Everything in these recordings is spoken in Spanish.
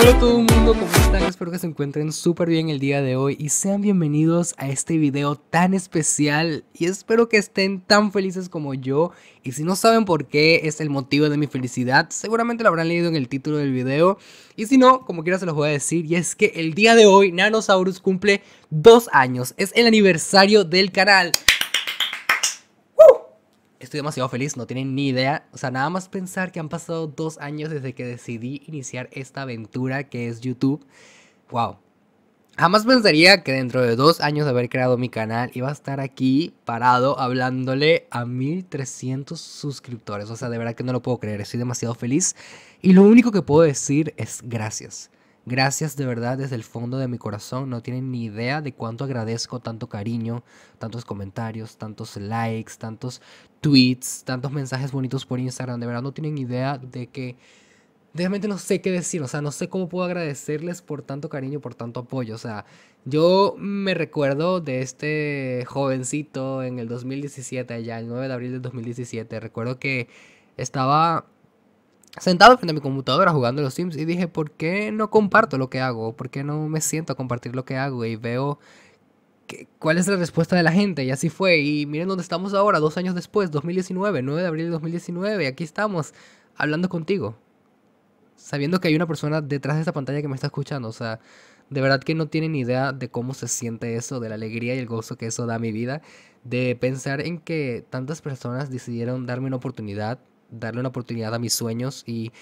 Hola todo el mundo, ¿cómo están? Espero que se encuentren súper bien el día de hoy y sean bienvenidos a este video tan especial y espero que estén tan felices como yo y si no saben por qué es el motivo de mi felicidad, seguramente lo habrán leído en el título del video y si no, como quiera se los voy a decir y es que el día de hoy Nanosaurus cumple dos años, es el aniversario del canal. Estoy demasiado feliz, no tienen ni idea. O sea, nada más pensar que han pasado dos años desde que decidí iniciar esta aventura que es YouTube. ¡Wow! Jamás pensaría que dentro de dos años de haber creado mi canal iba a estar aquí parado hablándole a 1300 suscriptores. O sea, de verdad que no lo puedo creer, estoy demasiado feliz. Y lo único que puedo decir es gracias. Gracias de verdad desde el fondo de mi corazón. No tienen ni idea de cuánto agradezco tanto cariño, tantos comentarios, tantos likes, tantos tweets, tantos mensajes bonitos por Instagram. De verdad no tienen idea de que realmente no sé qué decir. O sea, no sé cómo puedo agradecerles por tanto cariño, por tanto apoyo. O sea, yo me recuerdo de este jovencito en el 2017, allá el 9 de abril del 2017. Recuerdo que estaba sentado frente a mi computadora jugando los Sims y dije, ¿por qué no comparto lo que hago? ¿Por qué no me siento a compartir lo que hago? Y veo cuál es la respuesta de la gente. Y así fue. Y miren dónde estamos ahora, dos años después, 2019, 9 de abril de 2019. Aquí estamos, hablando contigo. Sabiendo que hay una persona detrás de esta pantalla que me está escuchando. O sea, de verdad que no tienen idea de cómo se siente eso, de la alegría y el gozo que eso da a mi vida. De pensar en que tantas personas decidieron darme una oportunidad darle una oportunidad a mis sueños y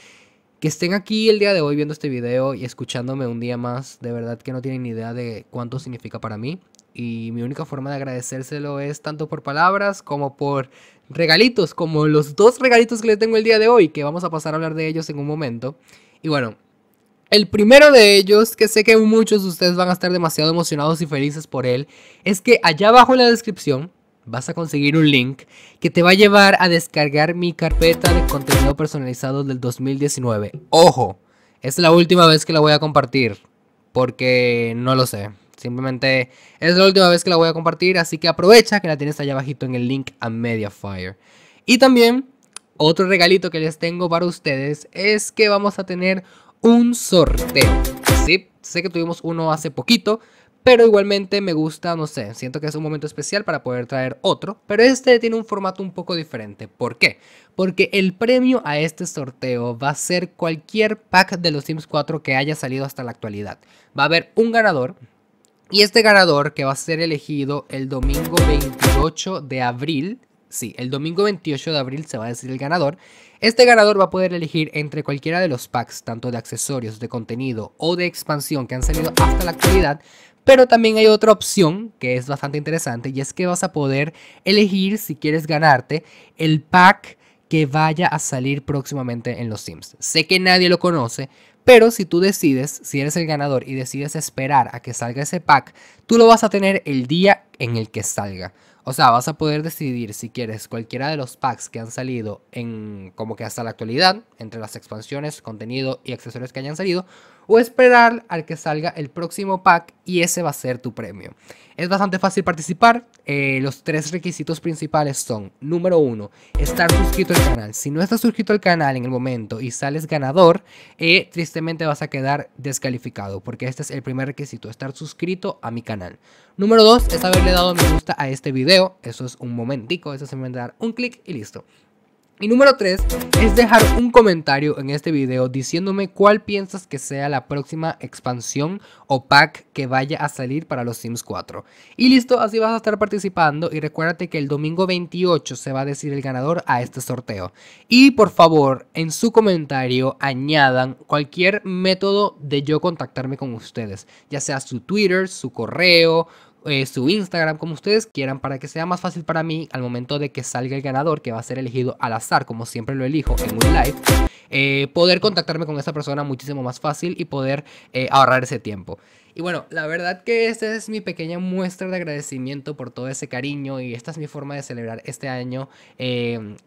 que estén aquí el día de hoy viendo este video y escuchándome un día más. De verdad que no tienen ni idea de cuánto significa para mí. Y mi única forma de agradecérselo es tanto por palabras como por regalitos, como los dos regalitos que le tengo el día de hoy, que vamos a pasar a hablar de ellos en un momento. Y bueno, el primero de ellos, que sé que muchos de ustedes van a estar demasiado emocionados y felices por él, es que allá abajo en la descripción vas a conseguir un link que te va a llevar a descargar mi carpeta de contenido personalizado del 2019. Ojo, es la última vez que la voy a compartir, porque no lo sé. Simplemente es la última vez que la voy a compartir, así que aprovecha que la tienes allá abajito en el link a Mediafire. Y también, otro regalito que les tengo para ustedes es que vamos a tener un sorteo. Sí, sé que tuvimos uno hace poquito, pero igualmente me gusta, no sé, siento que es un momento especial para poder traer otro. Pero este tiene un formato un poco diferente. ¿Por qué? Porque el premio a este sorteo va a ser cualquier pack de los Sims 4 que haya salido hasta la actualidad. Va a haber un ganador, y este ganador que va a ser elegido el domingo 28 de abril Sí, el domingo 28 de abril se va a decir el ganador. Este ganador va a poder elegir entre cualquiera de los packs, tanto de accesorios, de contenido o de expansión que han salido hasta la actualidad. Pero también hay otra opción que es bastante interesante y es que vas a poder elegir si quieres ganarte el pack que vaya a salir próximamente en los Sims. Sé que nadie lo conoce, pero si tú decides, si eres el ganador y decides esperar a que salga ese pack, tú lo vas a tener el día en el que salga. O sea, vas a poder decidir si quieres cualquiera de los packs que han salido en como que hasta la actualidad, entre las expansiones, contenido y accesorios que hayan salido, o esperar al que salga el próximo pack y ese va a ser tu premio. Es bastante fácil participar. Eh, los tres requisitos principales son, número uno, estar suscrito al canal. Si no estás suscrito al canal en el momento y sales ganador, eh, tristemente vas a quedar descalificado, porque este es el primer requisito, estar suscrito a mi canal. Número dos, es haberle dado me gusta a este video. Eso es un momentico, eso es simplemente dar un clic y listo. Y número 3 es dejar un comentario en este video diciéndome cuál piensas que sea la próxima expansión o pack que vaya a salir para los Sims 4. Y listo, así vas a estar participando y recuérdate que el domingo 28 se va a decir el ganador a este sorteo. Y por favor, en su comentario añadan cualquier método de yo contactarme con ustedes, ya sea su Twitter, su correo eh, su Instagram, como ustedes quieran, para que sea más fácil para mí al momento de que salga el ganador, que va a ser elegido al azar, como siempre lo elijo en un live, eh, poder contactarme con esa persona muchísimo más fácil y poder eh, ahorrar ese tiempo. Y bueno, la verdad que esta es mi pequeña muestra de agradecimiento por todo ese cariño y esta es mi forma de celebrar este año,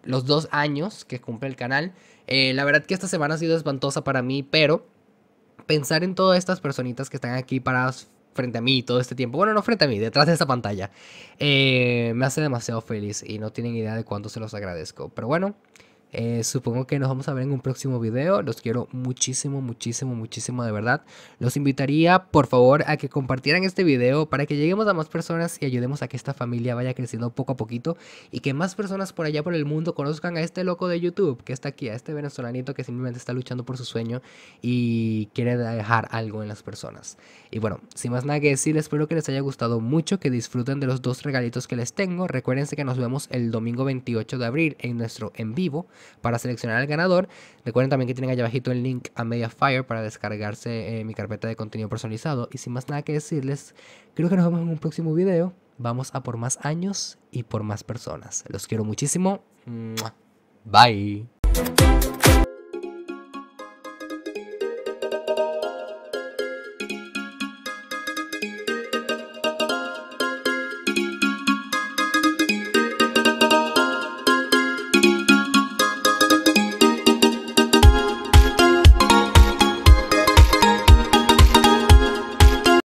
los dos años que cumple el canal. la verdad que esta semana ha sido espantosa para mí, pero pensar en todas estas personitas que están aquí para frente a mí todo este tiempo. Bueno, no frente a mí, detrás de esta pantalla. Eh, me hace demasiado feliz y no tienen idea de cuánto se los agradezco. Pero bueno, eh, supongo que nos vamos a ver en un próximo video. Los quiero muchísimo, muchísimo, muchísimo de verdad. Los invitaría, por favor, a que compartieran este video para que lleguemos a más personas y ayudemos a que esta familia vaya creciendo poco a poquito y que más personas por allá por el mundo conozcan a este loco de YouTube que está aquí, a este venezolanito que simplemente está luchando por su sueño y quiere dejar algo en las personas. Y bueno, sin más nada que decir, espero que les haya gustado mucho, que disfruten de los dos regalitos que les tengo. Recuerden que nos vemos el domingo 28 de abril en nuestro en vivo para seleccionar al ganador. Recuerden también que tienen allá abajito el link a Mediafire para descargarse eh, mi carpeta de contenido personalizado. Y sin más nada que decirles, creo que nos vemos en un próximo video. Vamos a por más años y por más personas. Los quiero muchísimo. Bye.